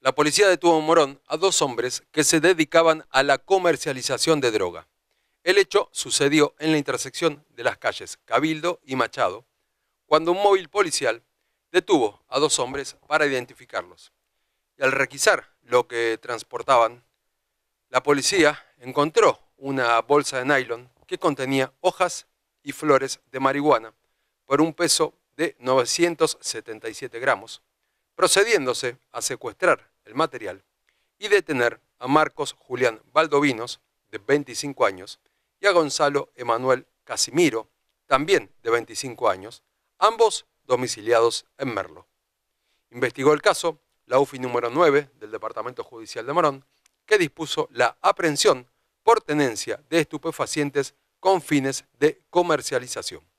la policía detuvo en Morón a dos hombres que se dedicaban a la comercialización de droga. El hecho sucedió en la intersección de las calles Cabildo y Machado, cuando un móvil policial detuvo a dos hombres para identificarlos. Y al requisar lo que transportaban, la policía encontró una bolsa de nylon que contenía hojas y flores de marihuana por un peso de 977 gramos, procediéndose a secuestrar el material y detener a Marcos Julián Valdovinos, de 25 años, y a Gonzalo Emanuel Casimiro, también de 25 años, ambos domiciliados en Merlo. Investigó el caso la UFI número 9 del Departamento Judicial de Morón, que dispuso la aprehensión por tenencia de estupefacientes con fines de comercialización.